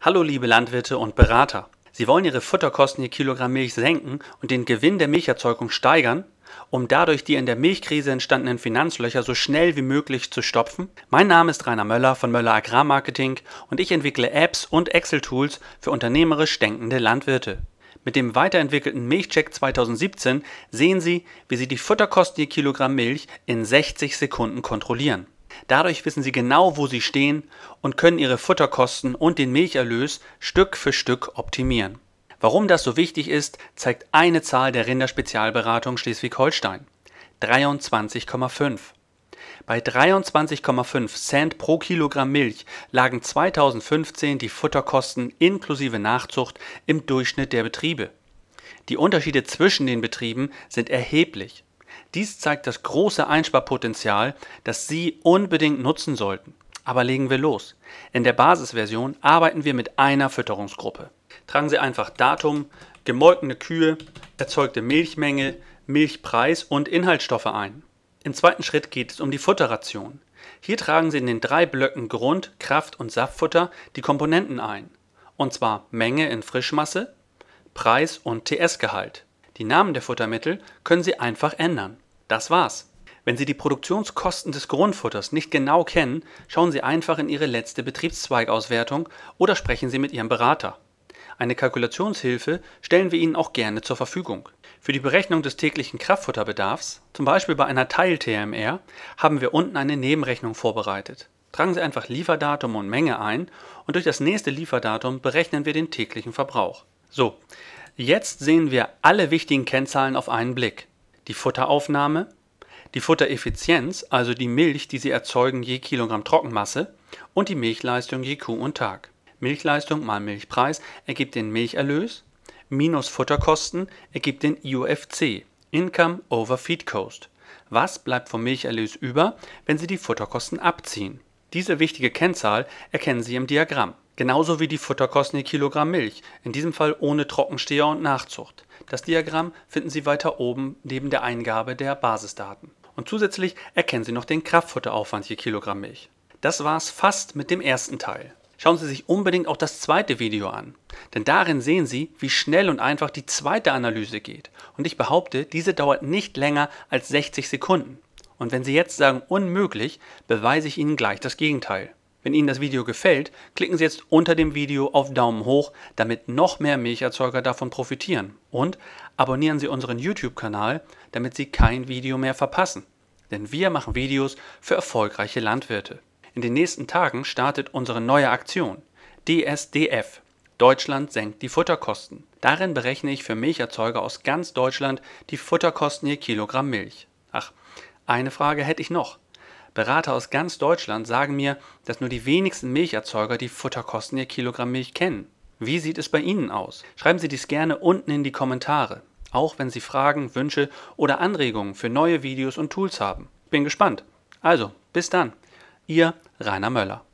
Hallo liebe Landwirte und Berater. Sie wollen Ihre Futterkosten je Kilogramm Milch senken und den Gewinn der Milcherzeugung steigern, um dadurch die in der Milchkrise entstandenen Finanzlöcher so schnell wie möglich zu stopfen? Mein Name ist Rainer Möller von Möller Agrarmarketing und ich entwickle Apps und Excel-Tools für unternehmerisch denkende Landwirte. Mit dem weiterentwickelten Milchcheck 2017 sehen Sie, wie Sie die Futterkosten je Kilogramm Milch in 60 Sekunden kontrollieren. Dadurch wissen sie genau, wo sie stehen und können ihre Futterkosten und den Milcherlös Stück für Stück optimieren. Warum das so wichtig ist, zeigt eine Zahl der Rinderspezialberatung Schleswig-Holstein. 23,5. Bei 23,5 Cent pro Kilogramm Milch lagen 2015 die Futterkosten inklusive Nachzucht im Durchschnitt der Betriebe. Die Unterschiede zwischen den Betrieben sind erheblich. Dies zeigt das große Einsparpotenzial, das Sie unbedingt nutzen sollten. Aber legen wir los. In der Basisversion arbeiten wir mit einer Fütterungsgruppe. Tragen Sie einfach Datum, gemolkene Kühe, erzeugte Milchmenge, Milchpreis und Inhaltsstoffe ein. Im zweiten Schritt geht es um die Futterration. Hier tragen Sie in den drei Blöcken Grund, Kraft und Saftfutter die Komponenten ein. Und zwar Menge in Frischmasse, Preis und TS-Gehalt. Die Namen der Futtermittel können Sie einfach ändern. Das war's. Wenn Sie die Produktionskosten des Grundfutters nicht genau kennen, schauen Sie einfach in Ihre letzte Betriebszweigauswertung oder sprechen Sie mit Ihrem Berater. Eine Kalkulationshilfe stellen wir Ihnen auch gerne zur Verfügung. Für die Berechnung des täglichen Kraftfutterbedarfs, zum Beispiel bei einer Teil-TMR, haben wir unten eine Nebenrechnung vorbereitet. Tragen Sie einfach Lieferdatum und Menge ein und durch das nächste Lieferdatum berechnen wir den täglichen Verbrauch. So, Jetzt sehen wir alle wichtigen Kennzahlen auf einen Blick. Die Futteraufnahme, die Futtereffizienz, also die Milch, die sie erzeugen je Kilogramm Trockenmasse, und die Milchleistung je Kuh und Tag. Milchleistung mal Milchpreis ergibt den Milcherlös, minus Futterkosten ergibt den IOFC, Income over Feed Cost. Was bleibt vom Milcherlös über, wenn Sie die Futterkosten abziehen? Diese wichtige Kennzahl erkennen Sie im Diagramm. Genauso wie die Futterkosten je Kilogramm Milch, in diesem Fall ohne Trockensteher und Nachzucht. Das Diagramm finden Sie weiter oben neben der Eingabe der Basisdaten. Und zusätzlich erkennen Sie noch den Kraftfutteraufwand je Kilogramm Milch. Das war's fast mit dem ersten Teil. Schauen Sie sich unbedingt auch das zweite Video an, denn darin sehen Sie, wie schnell und einfach die zweite Analyse geht. Und ich behaupte, diese dauert nicht länger als 60 Sekunden. Und wenn Sie jetzt sagen unmöglich, beweise ich Ihnen gleich das Gegenteil. Wenn Ihnen das Video gefällt, klicken Sie jetzt unter dem Video auf Daumen hoch, damit noch mehr Milcherzeuger davon profitieren. Und abonnieren Sie unseren YouTube-Kanal, damit Sie kein Video mehr verpassen. Denn wir machen Videos für erfolgreiche Landwirte. In den nächsten Tagen startet unsere neue Aktion DSDF. Deutschland senkt die Futterkosten. Darin berechne ich für Milcherzeuger aus ganz Deutschland die Futterkosten je Kilogramm Milch. Ach, eine Frage hätte ich noch. Berater aus ganz Deutschland sagen mir, dass nur die wenigsten Milcherzeuger die Futterkosten ihr Kilogramm Milch kennen. Wie sieht es bei Ihnen aus? Schreiben Sie dies gerne unten in die Kommentare, auch wenn Sie Fragen, Wünsche oder Anregungen für neue Videos und Tools haben. Bin gespannt. Also, bis dann. Ihr Rainer Möller.